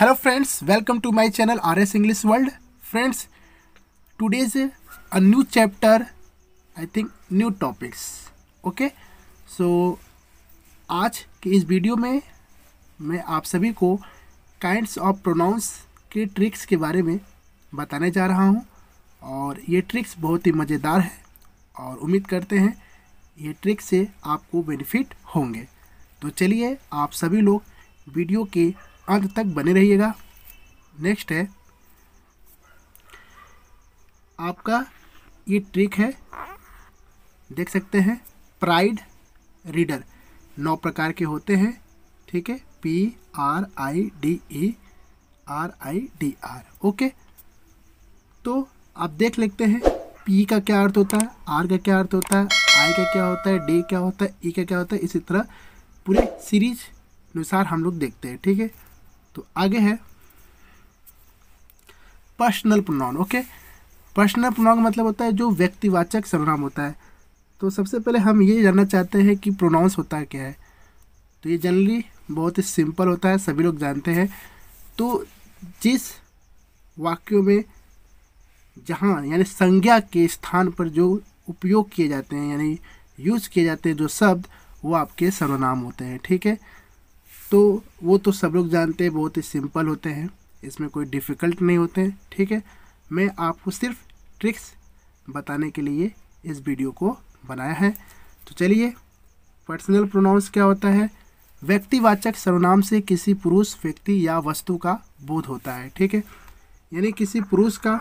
hello welcome to my channel R S English world friends today is a new chapter I think new topics okay so आज के इस video में मैं आप सभी को काइंड्स ऑफ प्रोनाउंस के ट्रिक्स के बारे में बताने जा रहा हूं और ये ट्रिक्स बहुत ही मज़ेदार है और उम्मीद करते हैं ये ट्रिक से आपको बेनिफिट होंगे तो चलिए आप सभी लोग वीडियो के अंत तक बने रहिएगा नेक्स्ट है आपका ये ट्रिक है देख सकते हैं प्राइड रीडर नौ प्रकार के होते हैं ठीक है P R I D E R I D R okay तो आप देख लेते हैं पी का क्या अर्थ होता है आर का क्या अर्थ होता है आई का क्या होता है डी क्या होता है ई e का क्या होता है इसी तरह पूरे सीरीज अनुसार हम लोग देखते हैं ठीक है तो आगे है personal pronoun okay personal pronoun मतलब होता है जो व्यक्तिवाचक सर्वनाम होता है तो सबसे पहले हम ये जानना चाहते हैं कि प्रोनाउंस होता क्या है तो ये जनरली बहुत ही सिंपल होता है सभी लोग जानते हैं तो जिस वाक्यों में जहाँ यानी संज्ञा के स्थान पर जो उपयोग किए जाते हैं यानी यूज़ किए जाते हैं जो शब्द वो आपके सर्वनाम होते हैं ठीक है तो वो तो सब लोग जानते हैं बहुत ही सिंपल होते हैं इसमें कोई डिफ़िकल्ट नहीं होते हैं ठीक है मैं आपको सिर्फ ट्रिक्स बताने के लिए इस वीडियो को बनाया है तो चलिए पर्सनल प्रोनाउंस क्या होता है व्यक्तिवाचक सर्वनाम से किसी पुरुष व्यक्ति या वस्तु का बोध होता है ठीक है यानी किसी पुरुष का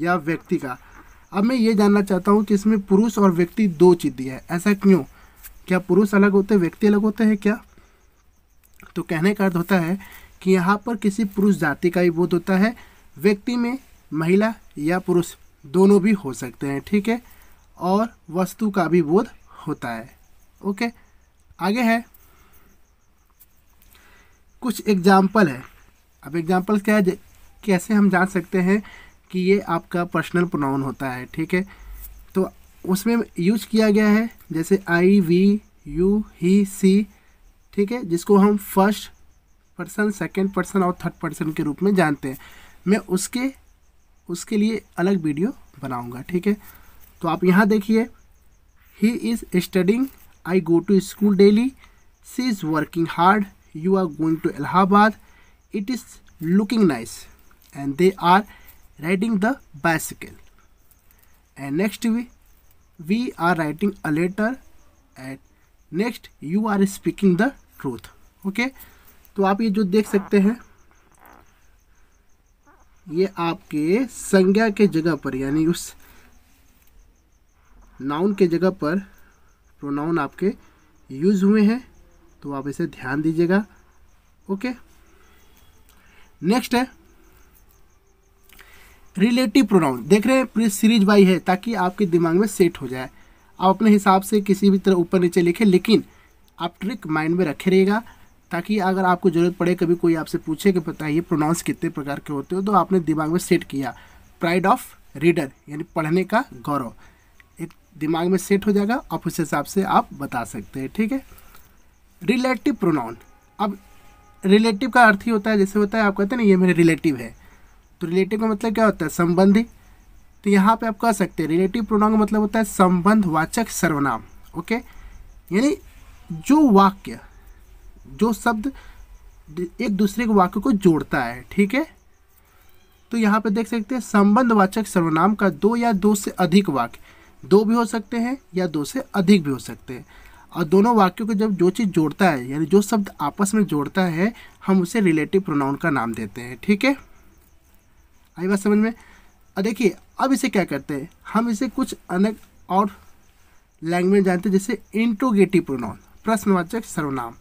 या व्यक्ति का अब मैं ये जानना चाहता हूँ कि इसमें पुरुष और व्यक्ति दो चीज़ दिया है ऐसा क्यों क्या पुरुष अलग होते हैं व्यक्ति अलग होते हैं क्या तो कहने का अर्थ होता है कि यहाँ पर किसी पुरुष जाति का ही बोध होता है व्यक्ति में महिला या पुरुष दोनों भी हो सकते हैं ठीक है और वस्तु का भी बोध होता है ओके आगे है कुछ एग्जाम्पल है अब एग्जाम्पल क्या है कैसे हम जान सकते हैं कि ये आपका पर्सनल प्रोनाउन होता है ठीक है तो उसमें यूज किया गया है जैसे आई वी यू ही सी ठीक है जिसको हम फर्स्ट पर्सन सेकेंड पर्सन और थर्ड पर्सन के रूप में जानते हैं मैं उसके उसके लिए अलग वीडियो बनाऊंगा ठीक है तो आप यहाँ देखिए he is studying I go to school daily she is working hard you are going to Allahabad it is looking nice and they are riding the bicycle and next we we are writing a letter and next you are speaking the truth okay तो आप ये जो देख सकते हैं ये आपके संज्ञा के जगह पर यानी उस नाउन के जगह पर प्रोनाउन आपके यूज़ हुए हैं तो आप इसे ध्यान दीजिएगा ओके नेक्स्ट है रिलेटिव प्रोनाउन देख रहे हैं पूरी सीरीज बाई है ताकि आपके दिमाग में सेट हो जाए आप अपने हिसाब से किसी भी तरह ऊपर नीचे लिखें लेकिन आप ट्रिक माइंड में रखे रहेगा ताकि अगर आपको ज़रूरत पड़े कभी कोई आपसे पूछे कि बताइए प्रोनाउंस कितने प्रकार के होते हो तो आपने दिमाग में सेट किया प्राइड ऑफ रीडर यानी पढ़ने का गौरव एक दिमाग में सेट हो जाएगा आप उस हिसाब से आप बता सकते हैं ठीक है रिलेटिव प्रोनाउन अब रिलेटिव का अर्थ ही होता है जैसे होता है आप कहते हैं ना ये मेरे रिलेटिव है तो रिलेटिव का मतलब क्या होता है संबंधी तो यहाँ पे आप कह सकते हैं रिलेटिव प्रोनाउन का मतलब होता है संबंधवाचक सर्वनाम ओके यानी जो वाक्य जो शब्द एक दूसरे के वाक्य को जोड़ता है ठीक है तो यहाँ पे देख सकते हैं संबंधवाचक सर्वनाम का दो या दो से अधिक वाक्य दो भी हो सकते हैं या दो से अधिक भी हो सकते हैं और दोनों वाक्यों को जब जो चीज़ जोड़ता है यानी जो शब्द आपस में जोड़ता है हम उसे रिलेटिव प्रोनाउन का नाम देते हैं ठीक है आई बात समझ में देखिए अब इसे क्या करते हैं हम इसे कुछ अलग और लैंग्वेज जानते हैं जैसे इंट्रोगेटिव प्रोनाउन प्रश्नवाचक सर्वनाम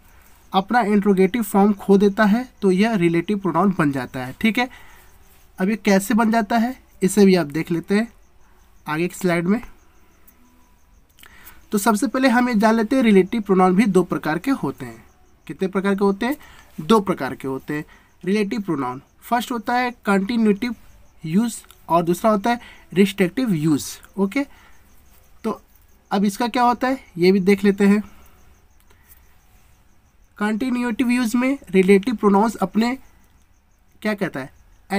अपना इंट्रोगेटिव फॉर्म खो देता है तो यह रिलेटिव प्रोनाउन बन जाता है ठीक है अब ये कैसे बन जाता है इसे भी आप देख लेते हैं आगे की स्लाइड में तो सबसे पहले हम ये जान लेते हैं रिलेटिव प्रोनाउन भी दो प्रकार के होते हैं कितने प्रकार के होते हैं दो प्रकार के होते हैं रिलेटिव प्रोनाउन फर्स्ट होता है कंटिन्यूटिव यूज़ और दूसरा होता है रिस्ट्रिक्टिव यूज़ ओके तो अब इसका क्या होता है ये भी देख लेते हैं कंटिन्यूटिव यूज में रिलेटिव प्रोनाउंस अपने क्या कहता है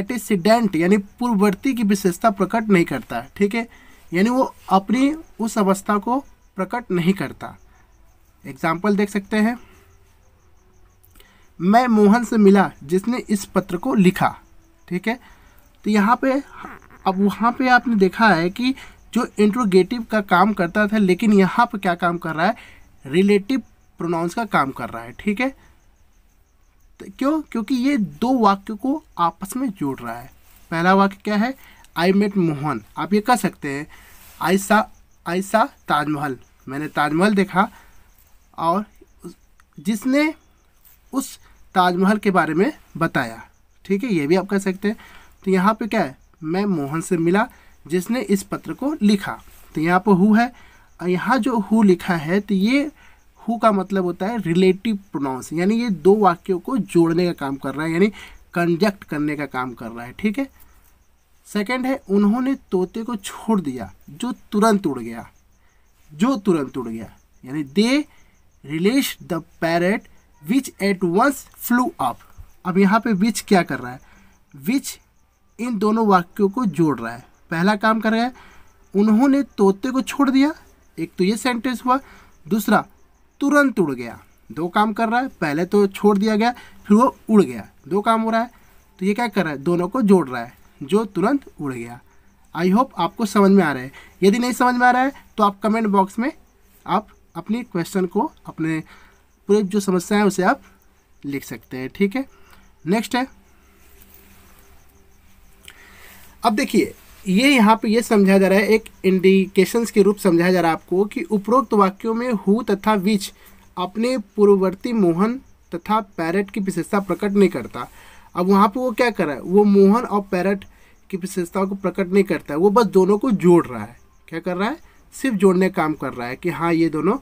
एटेसिडेंट यानी पूर्ववर्ती की विशेषता प्रकट नहीं करता ठीक है यानी वो अपनी उस अवस्था को प्रकट नहीं करता एग्जाम्पल देख सकते हैं मैं मोहन से मिला जिसने इस पत्र को लिखा ठीक है तो यहाँ पे अब वहाँ पे आपने देखा है कि जो इंट्रोगेटिव का काम करता था लेकिन यहाँ पे क्या काम कर रहा है रिलेटिव प्रोनाउंस का काम कर रहा है ठीक है तो क्यों क्योंकि ये दो वाक्य को आपस में जोड़ रहा है पहला वाक्य क्या है आई मेट मोहन आप ये कह सकते हैं आयसा आयसा ताजमहल मैंने ताजमहल देखा और जिसने उस ताजमहल के बारे में बताया ठीक है ये भी आप कह सकते हैं तो यहाँ पे क्या है मैं मोहन से मिला जिसने इस पत्र को लिखा तो यहाँ पर हु है और यहाँ जो हु लिखा है तो ये हु का मतलब होता है रिलेटिव प्रोनाउंस यानी ये दो वाक्यों को जोड़ने का काम कर रहा है यानी कंजक्ट करने का काम कर रहा है ठीक है सेकंड है उन्होंने तोते को छोड़ दिया जो तुरंत उड़ गया जो तुरंत उड़ गया यानी they release the parrot which at once flew up अब यहाँ पे विच क्या कर रहा है विच इन दोनों वाक्यों को जोड़ रहा है पहला काम कर रहा है उन्होंने तोते को छोड़ दिया एक तो ये सेंटेंस हुआ दूसरा तुरंत उड़ गया दो काम कर रहा है पहले तो छोड़ दिया गया फिर वो उड़ गया दो काम हो रहा है तो ये क्या कर रहा है दोनों को जोड़ रहा है जो तुरंत उड़ गया आई होप आपको समझ में आ रहा है यदि नहीं समझ में आ रहा है तो आप कमेंट बॉक्स में आप अपने क्वेश्चन को अपने पूरे जो समस्या है उसे आप लिख सकते हैं ठीक है नेक्स्ट है अब देखिए ये यहाँ पे ये समझाया जा रहा है एक इंडिकेशंस के रूप समझाया जा रहा है आपको कि उपरोक्त वाक्यों में हु तथा विच अपने पूर्ववर्ती मोहन तथा पैरट की विशेषता प्रकट नहीं करता अब वहाँ पे वो क्या कर रहा है वो मोहन और पैरट की विशेषताओं को प्रकट नहीं करता है वो बस दोनों को जोड़ रहा है क्या कर रहा है सिर्फ जोड़ने काम कर रहा है कि हाँ ये दोनों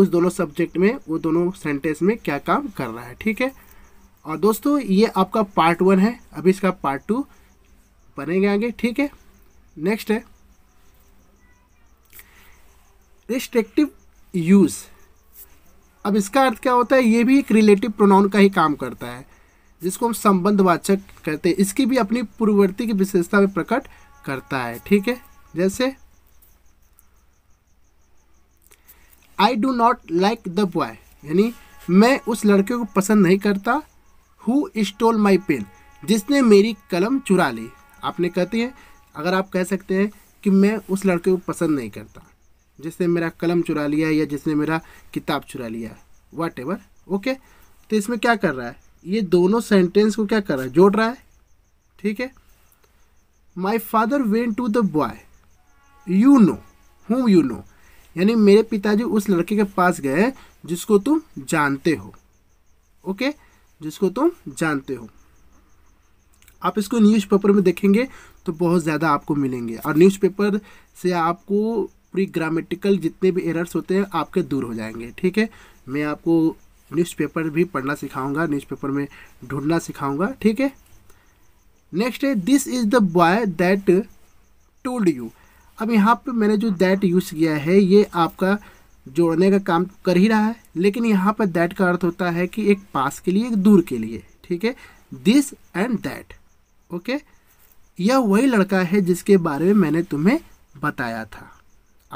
उस दोनों सब्जेक्ट में वो दोनों सेंटेंस में क्या काम कर रहा है ठीक है और दोस्तों ये आपका पार्ट वन है अभी इसका पार्ट टू पढ़ेंगे आगे ठीक है नेक्स्ट है रिस्ट्रिक्टिव यूज़ अब इसका अर्थ क्या होता है ये भी एक रिलेटिव प्रोनाउन का ही काम करता है जिसको हम संबंधवाचक कहते हैं इसकी भी अपनी पूर्ववर्ती की विशेषता में प्रकट करता है ठीक है जैसे I do not like the boy यानी मैं उस लड़के को पसंद नहीं करता हु स्टोल माई पेन जिसने मेरी कलम चुरा ली आपने कहती है अगर आप कह सकते हैं कि मैं उस लड़के को पसंद नहीं करता जिसने मेरा कलम चुरा लिया या जिसने मेरा किताब चुरा लिया वाट एवर ओके तो इसमें क्या कर रहा है ये दोनों सेंटेंस को क्या कर रहा है जोड़ रहा है ठीक है my father went to the boy you know whom you know यानी मेरे पिताजी उस लड़के के पास गए जिसको तुम जानते हो ओके जिसको तुम जानते हो आप इसको न्यूज़पेपर में देखेंगे तो बहुत ज़्यादा आपको मिलेंगे और न्यूज़पेपर से आपको प्री ग्रामेटिकल जितने भी एरर्स होते हैं आपके दूर हो जाएंगे ठीक है मैं आपको न्यूज़पेपर भी पढ़ना सिखाऊंगा न्यूज़पेपर में ढूंढना सिखाऊंगा ठीक है नेक्स्ट है this is the boy that told you अब यहाँ पर मैंने जो दैट यूज़ किया है ये आपका जोड़ने का काम कर ही रहा है लेकिन यहाँ पर दैट का अर्थ होता है कि एक पास के लिए एक दूर के लिए ठीक है दिस एंड दैट ओके यह वही लड़का है जिसके बारे में मैंने तुम्हें बताया था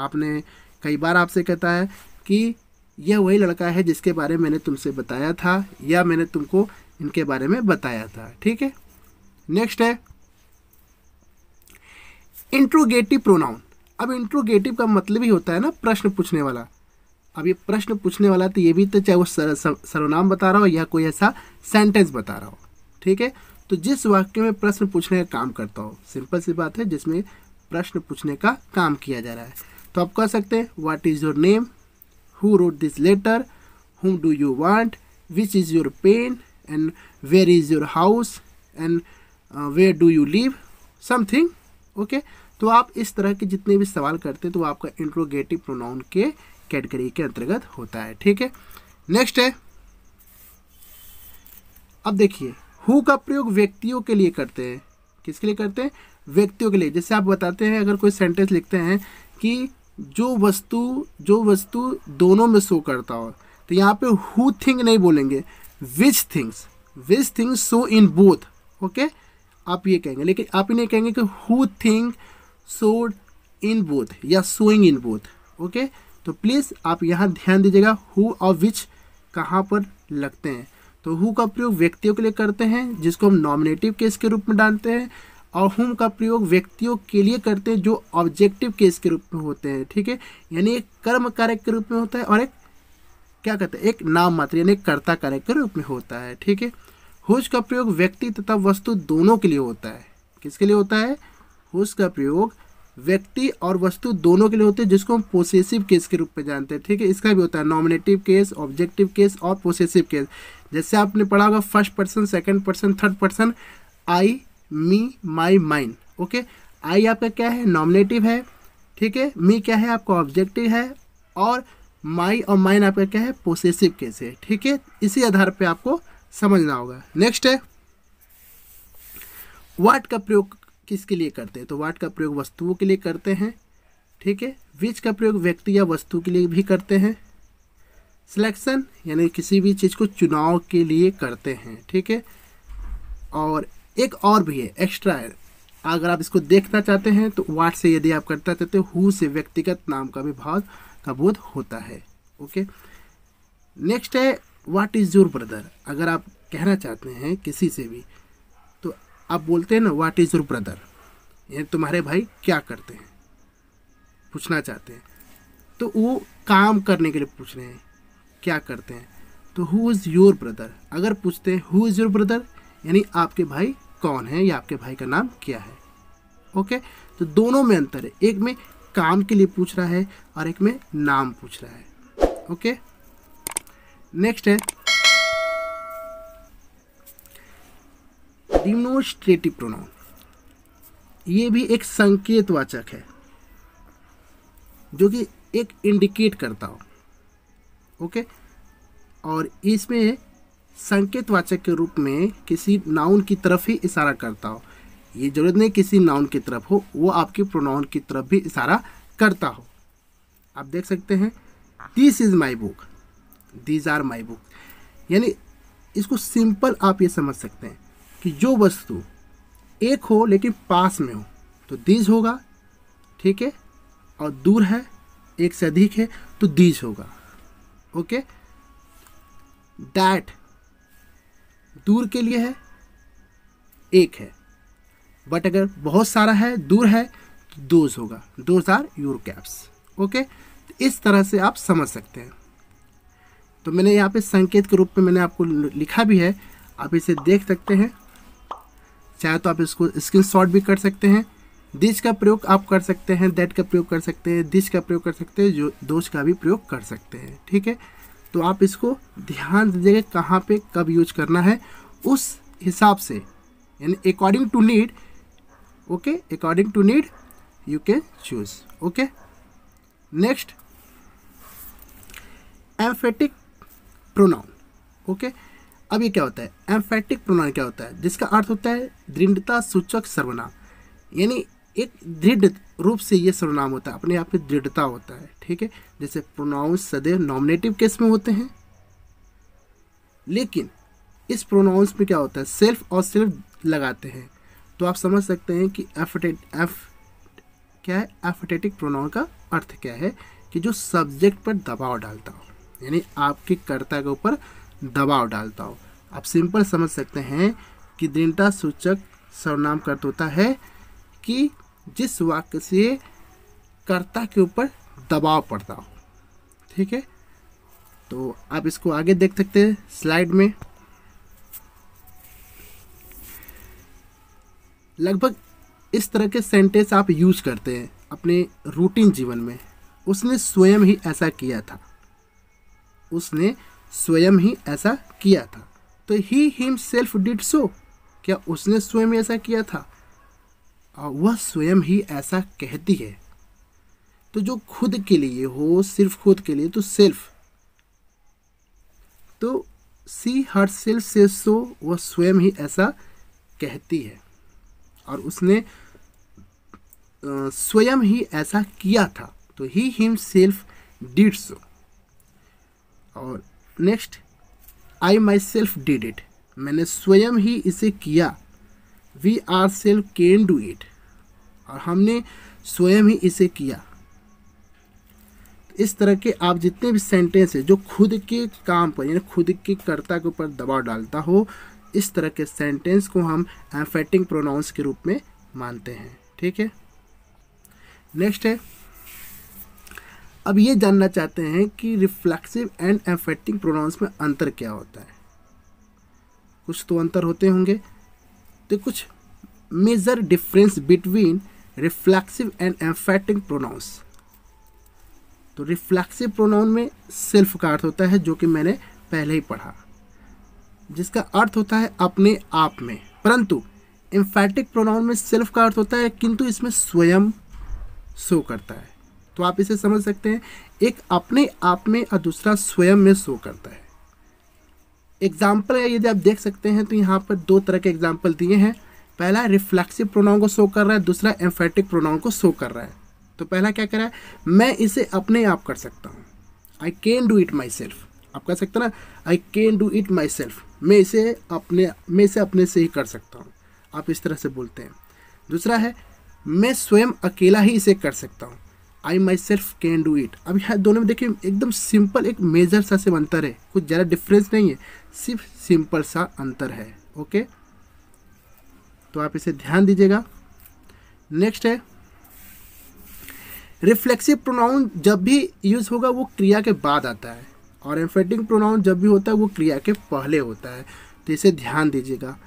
आपने कई बार आपसे कहता है कि यह वही लड़का है जिसके बारे में मैंने तुमसे बताया था या मैंने तुमको इनके बारे में बताया था ठीक है नेक्स्ट है इंट्रोगेटिव प्रोनाउन अब इंट्रोगेटिव का मतलब ही होता है ना प्रश्न पूछने वाला अब ये प्रश्न पूछने वाला तो ये भी तो चाहे वो सर सर्वनाम बता रहा हो या कोई ऐसा सेंटेंस बता रहा हो ठीक है तो जिस वाक्य में प्रश्न पूछने का काम करता हो सिंपल सी बात है जिसमें प्रश्न पूछने का काम किया जा रहा है तो आप कह सकते हैं what is your name who wrote this letter whom do you want which is your pen and where is your house and where do you live something okay तो आप इस तरह के जितने भी सवाल करते हैं तो आपका इंट्रोगेटिव प्रोनाउन के कैटेगरी के अंतर्गत होता है ठीक है नेक्स्ट है अब देखिए हु का प्रयोग व्यक्तियों के लिए करते हैं किसके लिए करते हैं व्यक्तियों के लिए जैसे आप बताते हैं अगर कोई सेंटेंस लिखते हैं कि जो वस्तु जो वस्तु दोनों में शो करता हो तो यहाँ पे हु थिंग नहीं बोलेंगे which things which things show in both okay आप ये कहेंगे लेकिन आप ही नहीं कहेंगे कि who thing showed in both या सोइंग इन बोथ ओके तो प्लीज़ आप यहाँ ध्यान दीजिएगा हु और विच कहाँ पर लगते हैं तो हु का प्रयोग व्यक्तियों के लिए करते हैं जिसको हम नॉमिनेटिव केस के रूप में डालते हैं और हुम का प्रयोग व्यक्तियों के लिए करते हैं जो ऑब्जेक्टिव केस के रूप में होते हैं ठीक है यानी एक कर्म कार्य के रूप में होता है और एक क्या कहते हैं एक नाम मात्र यानी कर्ता कार्य के रूप में होता है ठीक है हुज का प्रयोग व्यक्ति तथा वस्तु दोनों के लिए होता है किसके लिए होता है हुज का प्रयोग व्यक्ति और वस्तु दोनों के लिए होते हैं जिसको हम पोसेसिव केस के रूप में जानते हैं ठीक है इसका भी होता है नॉमिनेटिव केस ऑब्जेक्टिव केस और पोसेसिव केस जैसे आपने पढ़ा होगा first person second person third person I me my mine okay I आपका क्या है नॉमिनेटिव है ठीक है मी क्या है आपका ऑब्जेक्टिव है और माई और माइन आपका क्या है पोसेसिव केस है ठीक है इसी आधार पर आपको समझना होगा नेक्स्ट है वाट का प्रयोग किसके लिए करते हैं तो वाट का प्रयोग वस्तुओं के लिए करते हैं ठीक है विच का प्रयोग व्यक्ति या वस्तु के लिए भी करते हैं सिलेक्शन यानी किसी भी चीज़ को चुनाव के लिए करते हैं ठीक है और एक और भी है एक्स्ट्रा है अगर आप इसको देखना चाहते हैं तो वाट से यदि आप करता चाहते हो से व्यक्तिगत नाम का भी भाव का बोध होता है ओके नेक्स्ट है वाट इज़ योर ब्रदर अगर आप कहना चाहते हैं किसी से भी आप बोलते हैं ना वाट इज़ योर ब्रदर ये तुम्हारे भाई क्या करते हैं पूछना चाहते हैं तो वो काम करने के लिए पूछ रहे हैं क्या करते हैं तो हु इज़ योर ब्रदर अगर पूछते हैं हु इज़ योर ब्रदर यानी आपके भाई कौन है या आपके भाई का नाम क्या है ओके तो दोनों में अंतर है एक में काम के लिए पूछ रहा है और एक में नाम पूछ रहा है ओके नेक्स्ट है डिमोस्ट्रेटिव प्रोनाउन ये भी एक संकेतवाचक है जो कि एक इंडिकेट करता हो ओके और इसमें संकेतवाचक के रूप में किसी नाउन की तरफ ही इशारा करता हो ये जरूरत नहीं किसी नाउन की तरफ हो वो आपके प्रोनाउन की तरफ भी इशारा करता हो आप देख सकते हैं this is my book these are my book यानी इसको सिंपल आप ये समझ सकते हैं कि जो वस्तु एक हो लेकिन पास में हो तो दीज होगा ठीक है और दूर है एक से अधिक है तो दीज होगा ओके दैट दूर के लिए है एक है बट अगर बहुत सारा है दूर है तो दोज होगा those are your caps okay तो इस तरह से आप समझ सकते हैं तो मैंने यहाँ पे संकेत के रूप में मैंने आपको लिखा भी है आप इसे देख सकते हैं चाहे तो आप इसको स्किल शॉर्ट भी कर सकते हैं दिस का प्रयोग आप कर सकते हैं दैट का प्रयोग कर सकते हैं दिस का प्रयोग कर सकते हैं जो दोष का भी प्रयोग कर सकते हैं ठीक है तो आप इसको ध्यान दीजिएगा कहाँ पे कब यूज करना है उस हिसाब से यानी according to need okay according to need you can choose okay next emphatic pronoun okay अब ये क्या होता है एम्फेटिक प्रोनाउन क्या होता है जिसका अर्थ होता है दृढ़ता सूचक सर्वनाम यानी एक दृढ़ रूप से ये सर्वनाम होता है अपने आप में दृढ़ता होता है ठीक है जैसे प्रोनाउन सदैव नॉमिनेटिव केस में होते हैं लेकिन इस प्रोनाउंस में क्या होता है सेल्फ और सेल्फ लगाते हैं तो आप समझ सकते हैं कि एफटेट एफ क्या है एफटेटिक प्रोनाउन का अर्थ क्या है कि जो सब्जेक्ट पर दबाव डालता हो यानी आपके कर्ता के ऊपर दबाव डालता हो आप सिंपल समझ सकते हैं कि दृढ़ता सूचक सर्वनाम अर्थ होता है कि जिस वाक्य से कर्ता के ऊपर दबाव पड़ता हो ठीक है तो आप इसको आगे देख सकते हैं स्लाइड में लगभग इस तरह के सेंटेंस आप यूज करते हैं अपने रूटीन जीवन में उसने स्वयं ही ऐसा किया था उसने स्वयं ही ऐसा किया था तो ही हिम सेल्फ डिड सो क्या उसने स्वयं ऐसा किया था और वह स्वयं ही ऐसा कहती है तो जो खुद के लिए हो सिर्फ खुद के लिए तो सेल्फ तो सी हर सेल्फ से सो वह स्वयं ही ऐसा कहती है और उसने स्वयं ही ऐसा किया था तो ही हिम सेल्फ डिड सो और next I myself did it मैंने स्वयं ही इसे किया we ourselves can do it और हमने स्वयं ही इसे किया इस तरह के आप जितने भी सेंटेंस है जो खुद के काम पर यानी खुद के कर्ता के ऊपर दबाव डालता हो इस तरह के सेंटेंस को हम एम्फेटिंग प्रोनाउंस के रूप में मानते हैं ठीक है नेक्स्ट है अब ये जानना चाहते हैं कि रिफ्लेक्सिव एंड एम्फेटिक प्रोनाउंस में अंतर क्या होता है कुछ तो अंतर होते होंगे तो कुछ major difference between reflexive and emphatic pronouns तो रिफ्लेक्सिव प्रोनाउन में सेल्फ का अर्थ होता है जो कि मैंने पहले ही पढ़ा जिसका अर्थ होता है अपने आप में परंतु एम्फेटिक प्रोनाउन में सेल्फ का अर्थ होता है किंतु इसमें स्वयं शो करता है तो आप इसे समझ सकते हैं एक अपने आप में और दूसरा स्वयं में शो करता है एग्जाम्पल यदि आप देख सकते हैं तो यहाँ पर दो तरह के एग्जाम्पल दिए हैं पहला रिफ्लेक्सिव प्रोनाउन को शो कर रहा है दूसरा एम्फेटिक प्रोनाउन को शो कर रहा है तो पहला क्या कर रहा है मैं इसे अपने आप कर सकता हूँ I can do it myself आप कह सकते हैं ना I can do it myself मैं इसे अपने मैं इसे अपने से ही कर सकता हूँ आप इस तरह से बोलते हैं दूसरा है मैं स्वयं अकेला ही इसे कर सकता हूँ I myself can do it अब यहाँ दोनों में देखिए एकदम सिंपल एक मेजर सा सिर्फ अंतर है कुछ ज़्यादा डिफरेंस नहीं है सिर्फ सिंपल सा अंतर है ओके तो आप इसे ध्यान दीजिएगा नेक्स्ट है रिफ्लेक्सिव प्रोनाउन जब भी यूज़ होगा वो क्रिया के बाद आता है और एम्फेटिंग प्रोनाउन जब भी होता है वो क्रिया के पहले होता है तो इसे ध्यान दीजिएगा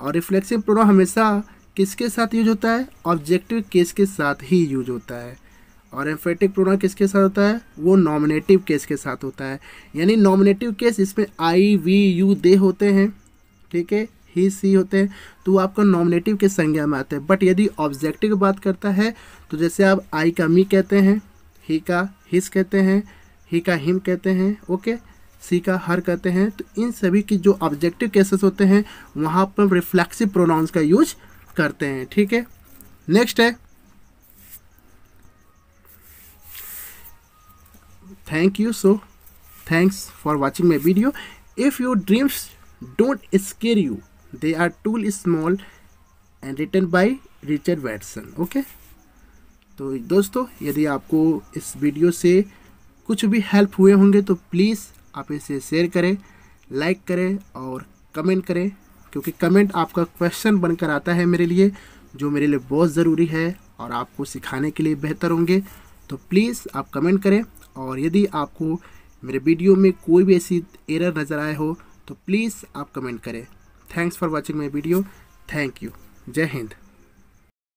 और रिफ्लेक्सिव प्रोनाउन हमेशा किसके साथ यूज होता है ऑब्जेक्टिव केस के साथ ही यूज होता है और एम्फेटिक प्रोनाउन किसके साथ होता है वो नॉमिनेटिव केस के साथ होता है यानी नॉमिनेटिव केस इसमें आई वी यू दे होते हैं ठीक है ही सी होते हैं तो वो आपका नॉमिनेटिव के संज्ञा में आते हैं बट यदि ऑब्जेक्टिव बात करता है तो जैसे आप आई का मी कहते हैं ही का हिस कहते हैं ही का हिम कहते हैं ओके सी का हर कहते हैं तो इन सभी की जो ऑब्जेक्टिव केसेस होते हैं वहाँ पर रिफ्लेक्सिव प्रोनाउंस का यूज करते हैं ठीक है नेक्स्ट है thank you so thanks for watching my video if your dreams don't scare you they are too small and written by Richard Watson okay तो दोस्तों यदि आपको इस वीडियो से कुछ भी हेल्प हुए होंगे तो प्लीज़ आप इसे शेयर करें लाइक करें और कमेंट करें क्योंकि कमेंट आपका क्वेश्चन बनकर आता है मेरे लिए जो मेरे लिए बहुत ज़रूरी है और आपको सिखाने के लिए बेहतर होंगे तो प्लीज़ आप कमेंट करें और यदि आपको मेरे वीडियो में कोई भी ऐसी एरर नज़र आए हो तो प्लीज़ आप कमेंट करें thanks for watching my video thank you जय हिंद